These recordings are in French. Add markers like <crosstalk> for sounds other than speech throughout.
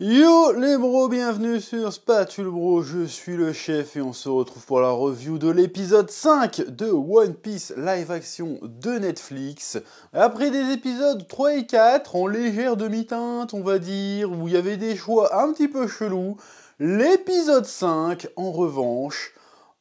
Yo les bros, bienvenue sur Spatule Bro, je suis le chef et on se retrouve pour la review de l'épisode 5 de One Piece live action de Netflix. Après des épisodes 3 et 4 en légère demi-teinte on va dire, où il y avait des choix un petit peu chelous, l'épisode 5 en revanche,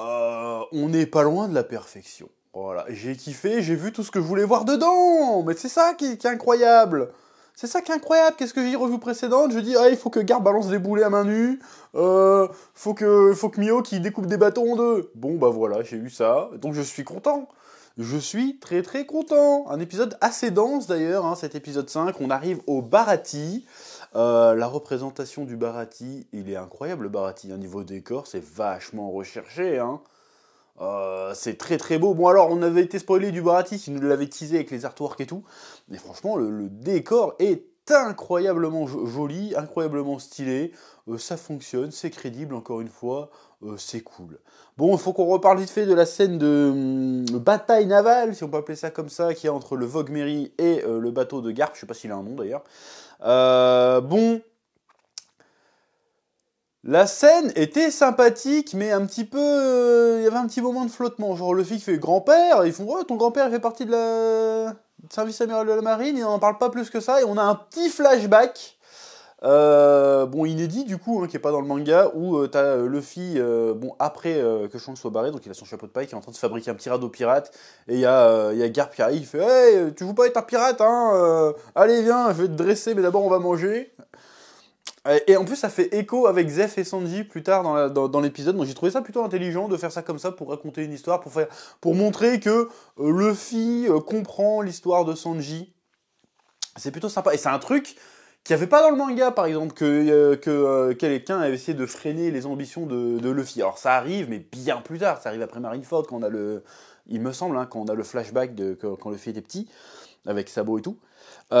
euh, on n'est pas loin de la perfection. Voilà, j'ai kiffé, j'ai vu tout ce que je voulais voir dedans, mais c'est ça qui est incroyable. C'est ça qui est incroyable. Qu'est-ce que j'ai dit revue précédente Je dis, ah, il faut que Garde balance des boulets à main nue. Euh, faut que, faut que Mio qui découpe des bâtons en deux. Bon, bah voilà, j'ai eu ça. Donc je suis content. Je suis très très content. Un épisode assez dense d'ailleurs, hein, cet épisode 5. On arrive au Barati. Euh, la représentation du Barati, il est incroyable, le Barati. Un hein, niveau décor, c'est vachement recherché. Hein. Euh, c'est très très beau. Bon alors on avait été spoilé du Barati il nous l'avait teasé avec les artworks et tout. Mais franchement le, décor est incroyablement joli, incroyablement stylé. Euh, ça fonctionne, c'est crédible encore une fois. Euh, c'est cool. Bon, il faut qu'on reparle vite fait de la scène de hum, bataille navale, si on peut appeler ça comme ça, qui est entre le Vogue Mary et le bateau de Garp. Je sais pas s'il a un nom d'ailleurs. bon, la scène était sympathique, mais un petit peu. Euh, il y avait un petit moment de flottement. Genre, le qui fait grand-père, ils font Oh, ton grand-père fait partie de la. service amiral de la marine, et on n'en parle pas plus que ça, et on a un petit flashback. Euh, bon, inédit du coup, hein, qui est pas dans le manga, où tu euh, t'as le Luffy, bon, après que Shanks soit barré, donc il a son chapeau de paille qui est en train de fabriquer un petit radeau pirate, et il y, a, y a Garp qui il fait Hey, tu veux pas être un pirate, hein Allez, viens, je vais te dresser, mais d'abord on va manger. Et en plus, ça fait écho avec Zef et Sanji plus tard dans, l'épisode. Donc j'ai trouvé ça plutôt intelligent de faire ça comme ça pour raconter une histoire, pour, faire, pour montrer que euh, Luffy euh, comprend l'histoire de Sanji. C'est plutôt sympa. Et c'est un truc qu'il n'y avait pas dans le manga, par exemple, que, euh, que quelqu'un avait essayé de freiner les ambitions de, Luffy. Alors ça arrive, mais bien plus tard. Ça arrive après Marineford, quand on a le, il me semble, hein, quand on a le flashback de quand, quand Luffy était petit, avec Sabo et tout. mais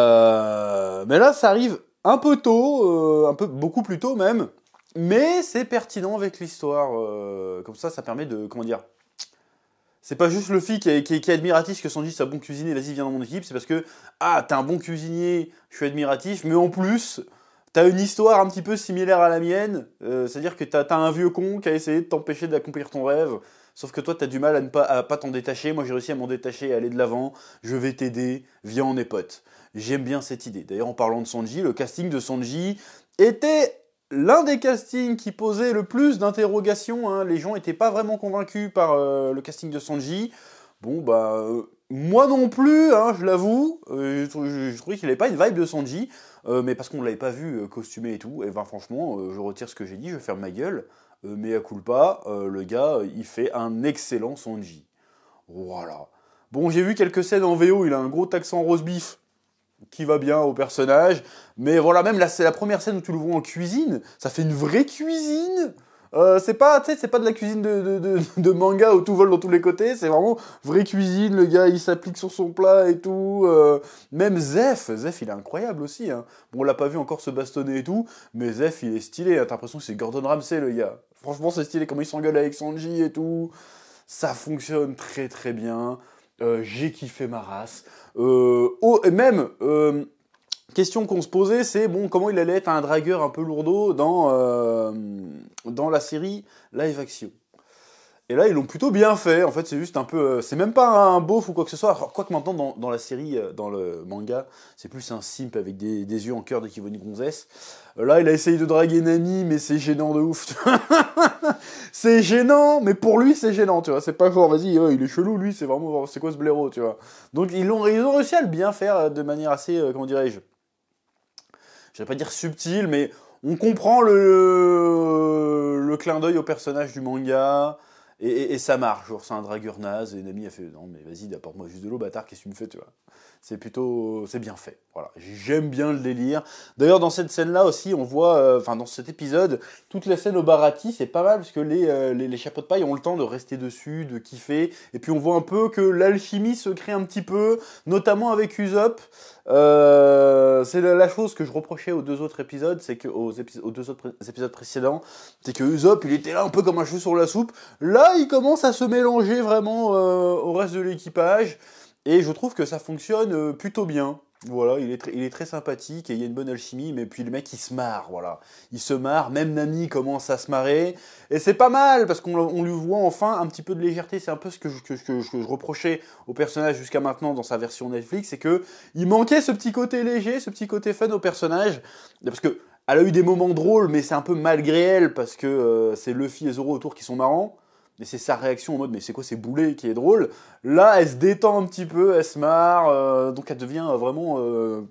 là, ça arrive un peu tôt, euh, un peu beaucoup plus tôt même, mais c'est pertinent avec l'histoire. Euh, comme ça, ça permet de comment dire. C'est pas juste le fi qui est, admiratif que son dit c'est un bon cuisinier, vas-y viens dans mon équipe, c'est parce que ah t'es un bon cuisinier, je suis admiratif, mais en plus t'as une histoire un petit peu similaire à la mienne, euh, c'est-à-dire que t'as un vieux con qui a essayé de t'empêcher d'accomplir ton rêve, sauf que toi t'as du mal à ne pas t'en détacher, moi j'ai réussi à m'en détacher, à aller de l'avant, je vais t'aider, viens on est potes. J'aime bien cette idée. D'ailleurs, en parlant de Sanji, le casting de Sanji était l'un des castings qui posait le plus d'interrogations. Hein. Les gens n'étaient pas vraiment convaincus par euh, le casting de Sanji. Bon, bah, euh, moi non plus, hein, je l'avoue. Euh, je, trouvais qu'il n'avait pas une vibe de Sanji. mais parce qu'on ne l'avait pas vu costumé et tout. Et ben, franchement, je retire ce que j'ai dit, je ferme ma gueule. mais à culpa, le gars, il fait un excellent Sanji. Voilà. Bon, j'ai vu quelques scènes en VO, il a un gros accent rose beef qui va bien au personnage. Mais voilà, même là, c'est la première scène où tu le vois en cuisine. Ça fait une vraie cuisine. Euh, c'est pas, c'est pas de la cuisine de, manga où tout vole dans tous les côtés. C'est vraiment vraie cuisine. Le gars, il s'applique sur son plat et tout. Euh, même Zef, Zef, il est incroyable aussi. Hein. Bon, on l'a pas vu encore se bastonner et tout, mais Zef, il est stylé. Hein. T'as l'impression que c'est Gordon Ramsay le gars. Franchement, c'est stylé comment il s'engueule avec Sanji et tout. Ça fonctionne très très bien. Euh, j'ai kiffé ma race. Euh, oh, et même, euh, question qu'on se posait, c'est bon, comment il allait être un dragueur un peu lourdeau dans, dans la série Live Action et là, ils l'ont plutôt bien fait. En fait, c'est juste un peu. Euh, c'est même pas un beauf ou quoi que ce soit. quoique maintenant, dans, la série, euh, dans le manga, c'est plus un simp avec des, yeux en cœur d'équivalent qu'il euh, Là, il a essayé de draguer Nami, mais c'est gênant de ouf. <laughs> c'est gênant, mais pour lui, c'est gênant, tu vois. C'est pas fort. vas-y, oh, il est chelou, lui, c'est vraiment. C'est quoi ce blaireau, tu vois. Donc, ils, ont, réussi à le bien faire de manière assez. comment dirais-je Je vais pas dire subtile, mais on comprend le, le clin d'œil au personnage du manga. Et, ça marche, genre c'est un dragueur naze, et une amie a fait non mais vas-y apporte-moi juste de l'eau bâtard, qu'est-ce que tu me fais tu vois. C'est plutôt, c'est bien fait, voilà. J'aime bien le délire. D'ailleurs dans cette scène là aussi on voit, euh, enfin dans cet épisode, toute la scène au Barati c'est pas mal parce que euh, les, les, chapeaux de paille ont le temps de rester dessus, de kiffer, et puis on voit un peu que l'alchimie se crée un petit peu, notamment avec Usopp. Euh, c'est la, chose que je reprochais aux deux autres épisodes, c'est que aux, deux autres épisodes précédents, c'est que Usopp il était là un peu comme un cheveu sur la soupe. Là il commence à se mélanger vraiment euh, au reste de l'équipage. Et je trouve que ça fonctionne euh, plutôt bien. Voilà, il est, très, il est très sympathique et il y a une bonne alchimie, mais puis le mec il se marre, voilà. Il se marre, même Nami commence à se marrer, et c'est pas mal parce qu'on lui voit enfin un petit peu de légèreté. C'est un peu ce que je, reprochais au personnage jusqu'à maintenant dans sa version Netflix, c'est que il manquait ce petit côté léger, ce petit côté fun au personnage, parce que elle a eu des moments drôles, mais c'est un peu malgré elle parce que euh, c'est Luffy et Zoro autour qui sont marrants. Et c'est sa réaction en mode mais c'est quoi ces boulets qui est drôle. Là, elle se détend un petit peu, elle se marre, euh, donc elle devient euh, vraiment euh,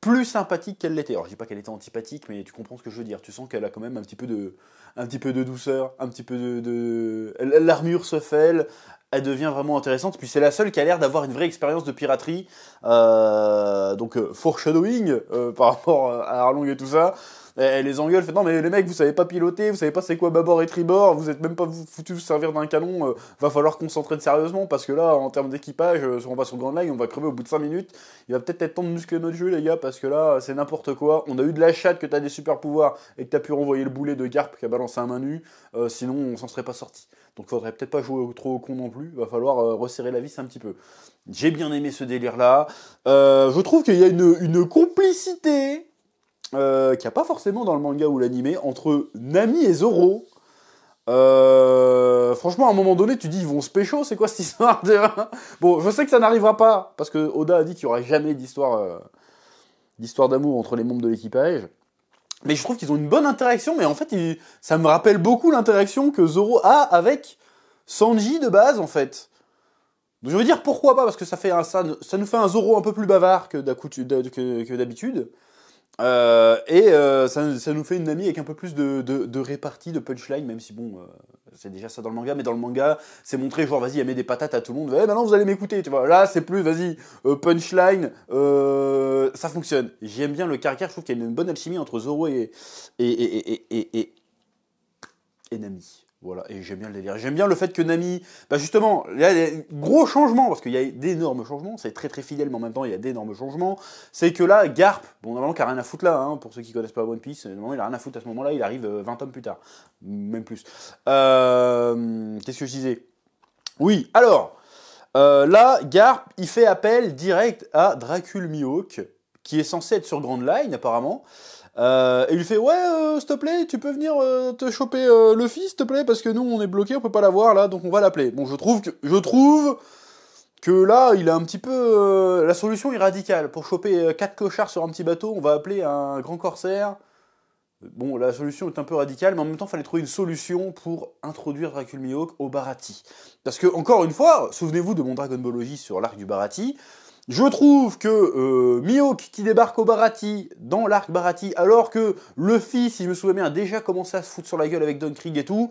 plus sympathique qu'elle l'était. Alors je dis pas qu'elle était antipathique, mais tu comprends ce que je veux dire. Tu sens qu'elle a quand même un petit peu de, un petit peu de douceur, un petit peu de, l'armure se fêle. Elle devient vraiment intéressante. Puis c'est la seule qui a l'air d'avoir une vraie expérience de piraterie. donc foreshadowing par rapport à Arlong et tout ça elle eh, eh, les engueule, fait non mais les mecs vous savez pas piloter, vous savez pas c'est quoi bâbord et tribord, vous êtes même pas foutu vous servir d'un canon, euh, va falloir concentrer sérieusement parce que là en termes d'équipage, euh, on va sur Grand Line, on va crever au bout de 5 minutes, il va peut-être être temps de muscler notre jeu les gars parce que là c'est n'importe quoi, on a eu de la chatte que t'as des super pouvoirs et que t'as pu renvoyer le boulet de Garp qui a balancé un main nue, euh, sinon on s'en serait pas sorti. Donc faudrait peut-être pas jouer trop au con non plus, va falloir resserrer la vis un petit peu. J'ai bien aimé ce délire là, je trouve qu'il y a une complicité euh, qu'il a pas forcément dans le manga ou l'animé, entre Nami et Zoro. Euh, franchement, à un moment donné, tu dis ils vont se pécho, c'est quoi cette histoire <laughs> Bon, je sais que ça n'arrivera pas, parce que Oda a dit qu'il n'y aura jamais d'histoire euh, d'histoire d'amour entre les membres de l'équipage. Mais je trouve qu'ils ont une bonne interaction, mais en fait, ça me rappelle beaucoup l'interaction que Zoro a avec Sanji de base, en fait. Donc je veux dire pourquoi pas, parce que ça, fait ça, ça nous fait un Zoro un peu plus bavard que d'habitude. Euh, et euh, ça, nous fait une amie avec un peu plus de, de répartie, de punchline, même si bon, euh, c'est déjà ça dans le manga, mais dans le manga, c'est montré genre vas-y, elle met des patates à tout le monde, eh, maintenant vous allez m'écouter, tu vois. Là, c'est plus, vas-y, punchline, ça fonctionne. J'aime bien le caractère, je trouve qu'il y a une bonne alchimie entre Zoro et, et, et Nami. Voilà, et j'aime bien le délire. J'aime bien le fait que Nami, bah justement, il y a des gros changements, parce qu'il y a d'énormes changements, c'est très très fidèle, mais en même temps, il y a d'énormes changements. C'est que là, Garp, bon, normalement, il a rien à foutre là, hein, pour ceux qui connaissent pas One Piece, euh, normalement, il a rien à foutre à ce moment-là, il arrive 20 euh, ans plus tard, même plus. Euh, qu'est-ce que je disais Oui, alors, là, Garp, il fait appel direct à Dracul Mihawk, qui est censé être sur Grand Line, apparemment. Euh, et il fait ouais, euh, s'il te plaît, tu peux venir euh, te choper le fils, s'il te plaît, parce que nous on est bloqué, on peut pas l'avoir là, donc on va l'appeler. Bon, je trouve que je trouve que là il a un petit peu la solution est radicale pour choper quatre cochards sur un petit bateau, on va appeler un grand corsaire. Bon, la solution est un peu radicale, mais en même temps, il fallait trouver une solution pour introduire Dracul Mihawk au Barati. Parce que, encore une fois, souvenez-vous de mon Dragon sur l'arc du Barati, je trouve que euh, Mihawk qui débarque au Barati, dans l'arc Barati, alors que Luffy, si je me souviens bien, a déjà commencé à se foutre sur la gueule avec Don et tout,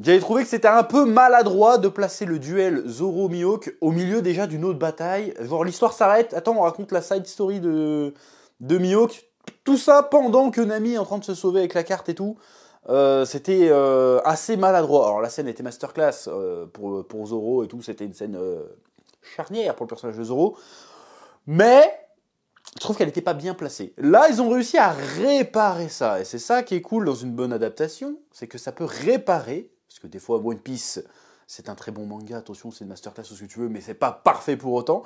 j'avais trouvé que c'était un peu maladroit de placer le duel Zoro-Mihawk au milieu déjà d'une autre bataille. Genre l'histoire s'arrête, attends, on raconte la side story de, de Mihawk. Tout ça pendant que Nami est en train de se sauver avec la carte et tout. Euh, c'était euh, assez maladroit. Alors la scène était masterclass euh, pour, pour Zoro et tout, c'était une scène charnière pour le personnage de Zoro. Mais je trouve qu'elle n'était pas bien placée. Là, ils ont réussi à réparer ça. Et c'est ça qui est cool dans une bonne adaptation, c'est que ça peut réparer. Parce que des fois, One Piece, c'est un très bon manga, attention, c'est une masterclass ou ce que tu veux, mais c'est pas parfait pour autant.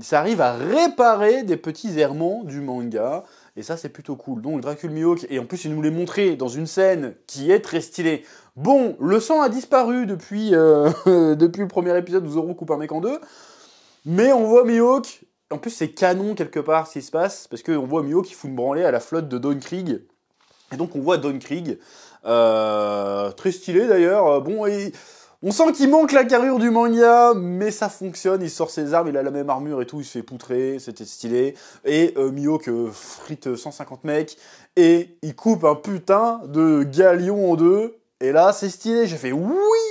Ça arrive à réparer des petits errements du manga, et ça c'est plutôt cool. Donc Dracul Mihawk, et en plus il nous l'est montré dans une scène qui est très stylée. Bon, le sang a disparu depuis, euh, <laughs> depuis le premier épisode où Zoro coupe un mec en deux. Mais on voit Mihawk. En plus, c'est canon quelque part ce qui se passe, parce qu'on voit Mihawk qui fout une branlée à la flotte de Don Krieg. Et donc, on voit Don Krieg. Euh, très stylé d'ailleurs. Euh, bon, et... on sent qu'il manque la carrure du manga, mais ça fonctionne. Il sort ses armes, il a la même armure et tout, il se fait poutrer, c'était stylé. Et euh, Mihawk frite 150 mecs, et il coupe un putain de galion en deux. Et là, c'est stylé. J'ai fait oui!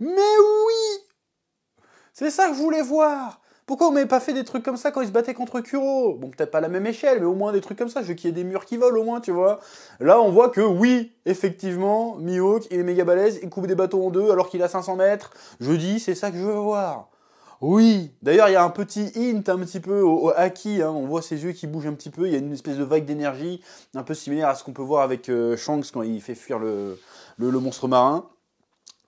Mais oui! C'est ça que je voulais voir. Pourquoi on m'avez pas fait des trucs comme ça quand ils se battaient contre Kuro Bon, peut-être pas la même échelle, mais au moins des trucs comme ça. Je veux qu'il y ait des murs qui volent au moins, tu vois. Là, on voit que oui, effectivement, Mihawk, il est méga balèze, il coupe des bateaux en deux alors qu'il a 500 mètres. Je dis, c'est ça que je veux voir. Oui. D'ailleurs, il y a un petit hint un petit peu au, hein. On voit ses yeux qui bougent un petit peu. Il y a une espèce de vague d'énergie, un peu similaire à ce qu'on peut voir avec euh, Shanks quand il fait fuir le monstre marin.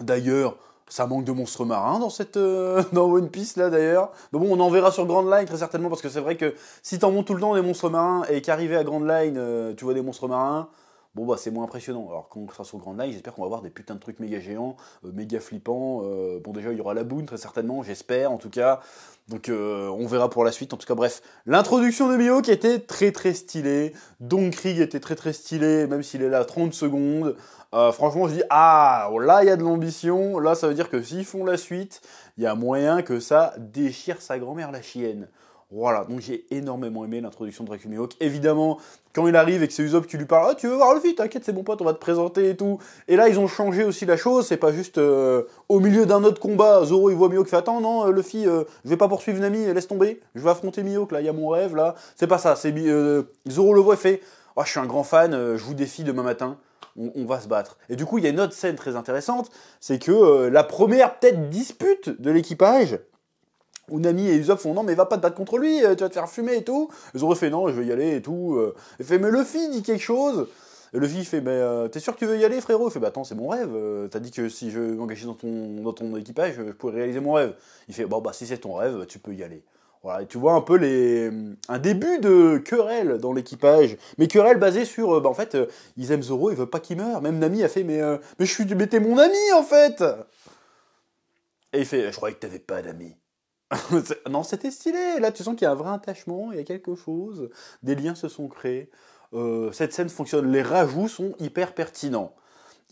D'ailleurs, ça manque de monstres marins dans cette euh, <laughs> dans One Piece là d'ailleurs. Donc bon, on en verra sur Grand Line très certainement parce que c'est vrai que si t'en montes tout le temps des monstres marins et qu'arrivé à Grand Line, euh, tu vois des monstres marins, bon bah c'est moins impressionnant. Alors quand on sera sur Grand Line, j'espère qu'on va voir des putains de trucs méga géants, euh, méga flippants. bon déjà il y aura la boune très certainement, j'espère en tout cas. Donc on verra pour la suite. En tout cas bref, l'introduction de bio qui était très très stylée. Don Krieg était très très stylé, même s'il est là 30 secondes. Euh, franchement, je dis, ah, là, il y a de l'ambition. Là, ça veut dire que s'ils font la suite, il y a moyen que ça déchire sa grand-mère, la chienne. Voilà, donc j'ai énormément aimé l'introduction de Dracula Hawk. Évidemment, quand il arrive et que c'est Usopp qui lui parle, ah, tu veux voir le film, t'inquiète, c'est bon pote, on va te présenter et tout. Et là, ils ont changé aussi la chose, c'est pas juste euh, au milieu d'un autre combat, Zoro il voit que fait attends, non, euh, le fils je vais pas poursuivre Nami, laisse tomber, je vais affronter Mihawk, là, il y a mon rêve, là. C'est pas ça, c'est Zoro le voit, fait, oh, je suis un grand fan, je vous défie demain matin on, va se battre. Et du coup, il y a une autre scène très intéressante, c'est que euh, la première peut-être dispute de l'équipage, Onami et Usopp font non mais va pas te battre contre lui, euh, tu vas te faire fumer et tout. Ils ont fait non, je vais y aller et tout. Il euh. fait mais Luffy dit quelque chose. Le Luffy fait mais t'es sûr que tu veux y aller frérot Il fait bah attends c'est mon rêve. T'as dit que si je m'engageais dans ton, dans ton équipage je pourrais réaliser mon rêve. Il fait bon bah si c'est ton rêve tu peux y aller. Voilà, tu vois un peu les, un début de querelle dans l'équipage, mais querelle basée sur, euh, bah en fait, euh, ils aiment Zoro, ils veulent pas qu'il meure. Même Nami a fait, mais, euh, mais je suis, mais t'es mon ami en fait. Et il fait, je croyais que t'avais pas d'amis. <laughs> non, c'était stylé. Là, tu sens qu'il y a un vrai attachement, il y a quelque chose, des liens se sont créés. cette scène fonctionne, les rajouts sont hyper pertinents.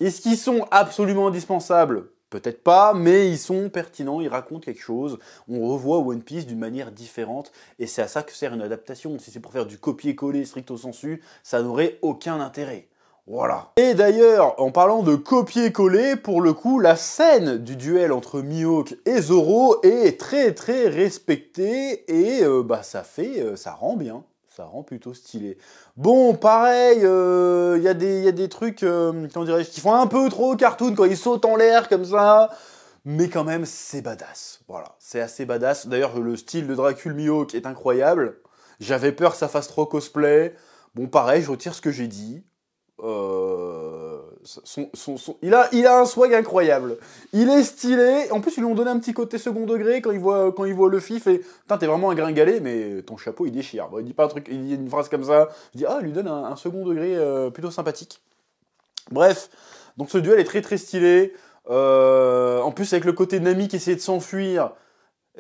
et ce qu'ils sont absolument indispensables Peut-être pas, mais ils sont pertinents, ils racontent quelque chose. On revoit One Piece d'une manière différente et c'est à ça que sert une adaptation. Si c'est pour faire du copier-coller stricto sensu, ça n'aurait aucun intérêt. Voilà. Et d'ailleurs, en parlant de copier-coller, pour le coup, la scène du duel entre Mihawk et Zoro est très très respectée et euh, bah ça fait, euh, ça rend bien ça rend plutôt stylé. Bon, pareil, il euh, y, a des trucs, euh, qui font un peu trop cartoon quand ils sautent en l'air comme ça. Mais quand même, c'est badass. Voilà, c'est assez badass. D'ailleurs, le style de Dracul Mihawk est incroyable. J'avais peur que ça fasse trop cosplay. Bon, pareil, je retire ce que j'ai dit. Euh, son, son, il, a, il a un swag incroyable. Il est stylé. En plus, ils lui ont donné un petit côté second degré quand il voit, quand il voit le fif et putain, t'es vraiment un gringalet, mais ton chapeau il déchire. il dit pas un truc, il dit une phrase comme ça. Il dis « ah, il lui donne un, second degré euh, plutôt sympathique. Bref, donc ce duel est très très stylé. Euh, en plus, avec le côté de Nami qui essayait de s'enfuir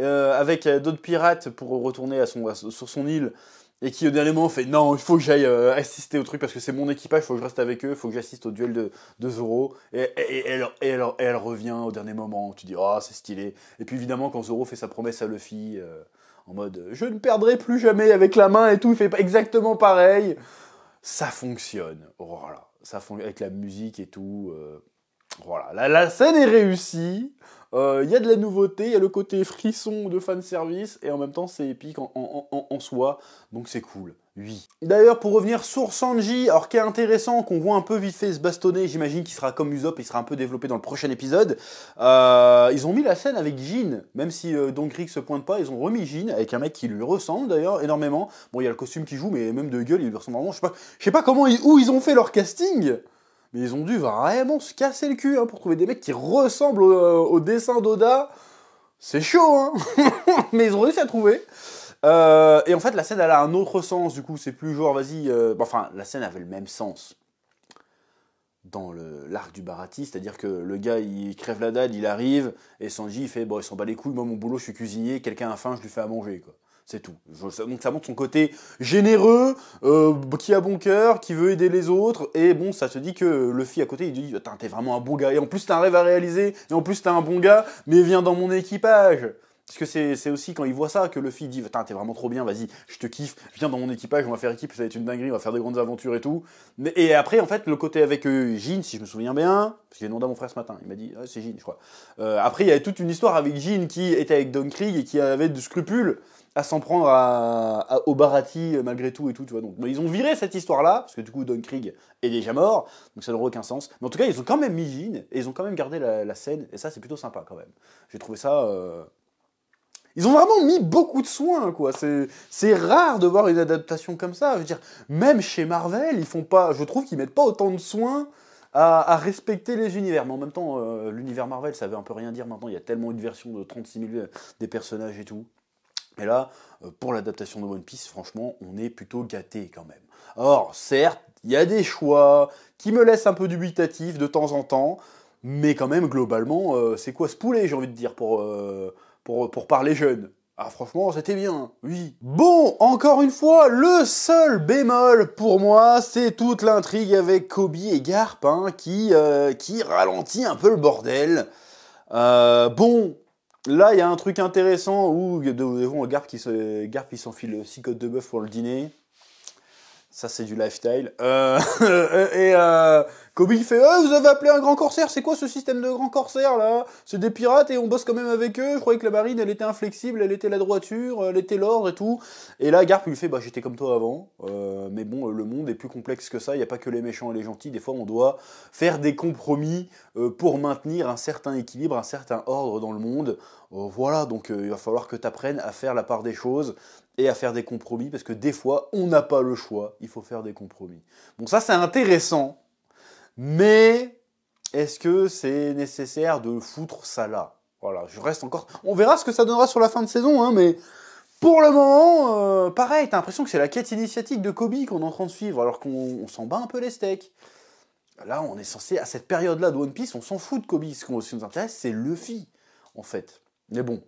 euh, avec d'autres pirates pour retourner sur son île et qui au dernier moment fait non, il faut que j'aille euh, assister au truc parce que c'est mon équipage, il faut que je reste avec eux, il faut que j'assiste au duel de, Zoro. Et, elle, revient au dernier moment, tu dis ah, c'est stylé. Et puis évidemment, quand Zoro fait sa promesse à Luffy, euh, en mode je ne perdrai plus jamais avec la main et tout, il fait exactement pareil. Ça fonctionne, voilà, oh ça fonctionne avec la musique et tout. Euh, voilà, la, scène est réussie. Il euh, y a de la nouveauté, il y a le côté frisson de fanservice, et en même temps c'est épique en, soi, donc c'est cool. Oui. D'ailleurs, pour revenir sur Sanji, alors qui est intéressant, qu'on voit un peu vite fait se bastonner, j'imagine qu'il sera comme Usopp, il sera un peu développé dans le prochain épisode. Euh, ils ont mis la scène avec Jean, même si euh, Don se pointe pas, ils ont remis Jean, avec un mec qui lui ressemble d'ailleurs énormément. Bon, il y a le costume qui joue, mais même de gueule, il lui ressemble vraiment. Je sais pas, je sais pas comment où ils ont fait leur casting mais ils ont dû vraiment se casser le cul hein, pour trouver des mecs qui ressemblent au, euh, dessin d'Oda. C'est chaud, hein <laughs> Mais ils ont réussi à trouver. Euh, et en fait, la scène, elle a un autre sens, du coup, c'est plus genre, vas-y... Euh, enfin, la scène avait le même sens dans l'arc du Barati, c'est-à-dire que le gars, il crève la dalle, il arrive, et Sanji, il fait, bon, il s'en bat les couilles, moi, mon boulot, je suis cuisinier, quelqu'un a faim, je lui fais à manger, quoi. C'est tout. Donc ça montre son côté généreux, euh, qui a bon cœur, qui veut aider les autres. Et bon, ça se dit que le fils à côté, il dit T'es vraiment un bon gars. Et en plus, t'as un rêve à réaliser. Et en plus, t'es un bon gars. Mais viens dans mon équipage. Parce que c'est aussi quand il voit ça que Luffy dit Putain, t'es vraiment trop bien, vas-y, je te kiffe, viens dans mon équipage, on va faire équipe, ça va être une dinguerie, on va faire des grandes aventures et tout. Mais, et après, en fait, le côté avec euh, Jean, si je me souviens bien, parce que j'ai demandé à mon frère ce matin, il m'a dit C'est Jean, je crois. Euh, après, il y avait toute une histoire avec Jean qui était avec Don Krieg et qui avait de scrupules à s'en prendre à, à Obarati euh, malgré tout et tout, tu vois. Donc, ils ont viré cette histoire-là, parce que du coup, Don Krieg est déjà mort, donc ça n'aurait aucun sens. Mais en tout cas, ils ont quand même mis Jean, et ils ont quand même gardé la, scène, et ça, c'est plutôt sympa quand même. J'ai trouvé ça. Ils ont vraiment mis beaucoup de soin, quoi. C'est rare de voir une adaptation comme ça. Je veux dire, même chez Marvel, ils font pas. Je trouve qu'ils mettent pas autant de soin à, respecter les univers. Mais en même temps, euh, l'univers Marvel, ça veut un peu rien dire maintenant. Il y a tellement une version de 36 000 euh, des personnages et tout. Mais là, euh, pour l'adaptation de One Piece, franchement, on est plutôt gâté quand même. Or, certes, il y a des choix qui me laissent un peu dubitatif de temps en temps, mais quand même, globalement, c'est quoi ce poulet, j'ai envie de dire, pour pour, parler jeune. Ah franchement, c'était bien, oui. Bon, encore une fois, le seul bémol pour moi, c'est toute l'intrigue avec Kobe et Garp, hein, qui, euh, qui ralentit un peu le bordel. Euh, bon, là, il y a un truc intéressant où devant Garp qui se, il s'enfile 6 côtes de bœuf pour le dîner. Ça, c'est du lifestyle. Euh, <laughs> et comme il fait ah, vous avez appelé un grand corsaire, c'est quoi ce système de grand corsaire là C'est des pirates et on bosse quand même avec eux. Je croyais que la marine elle était inflexible, elle était la droiture, elle était l'ordre et tout. Et là Garp lui fait bah j'étais comme toi avant, euh, mais bon le monde est plus complexe que ça. Il n'y a pas que les méchants et les gentils. Des fois on doit faire des compromis euh, pour maintenir un certain équilibre, un certain ordre dans le monde. Euh, voilà donc il va falloir que tu apprennes à faire la part des choses et à faire des compromis parce que des fois on n'a pas le choix. Il faut faire des compromis. Bon ça c'est intéressant mais est-ce que c'est nécessaire de foutre ça là Voilà, je reste encore. On verra ce que ça donnera sur la fin de saison, hein, mais pour le moment, euh, pareil, t'as l'impression que c'est la quête initiatique de Kobe qu'on est en train de suivre, alors qu'on s'en bat un peu les steaks. Là, on est censé, à cette période-là de One Piece, on s'en fout de Kobe. Ce qui nous intéresse, c'est Luffy, en fait. Mais bon,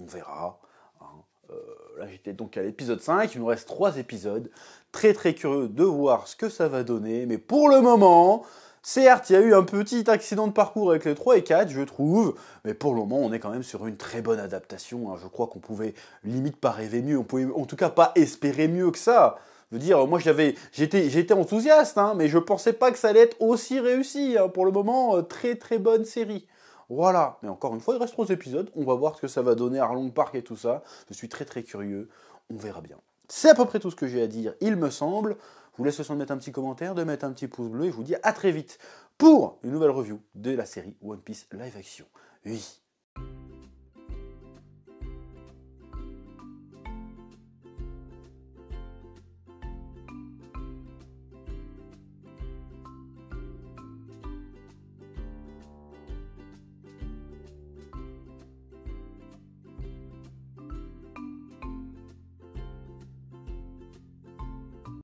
on verra. Hein. Euh, là j'étais donc à l'épisode 5, il nous reste 3 épisodes. Très très curieux de voir ce que ça va donner, mais pour le moment, certes il y a eu un petit accident de parcours avec les 3 et 4 je trouve, mais pour le moment on est quand même sur une très bonne adaptation, hein. je crois qu'on pouvait limite pas rêver mieux, on pouvait en tout cas pas espérer mieux que ça. Je veux dire, moi j'avais, j'étais, enthousiaste, hein, mais je pensais pas que ça allait être aussi réussi. Hein. Pour le moment, euh, très très bonne série. Voilà. Mais encore une fois, il reste trois épisodes. On va voir ce que ça va donner à Arlong Park et tout ça. Je suis très très curieux. On verra bien. C'est à peu près tout ce que j'ai à dire, il me semble. Je vous laisse le soin de mettre un petit commentaire, de mettre un petit pouce bleu et je vous dis à très vite pour une nouvelle review de la série One Piece Live Action. Oui.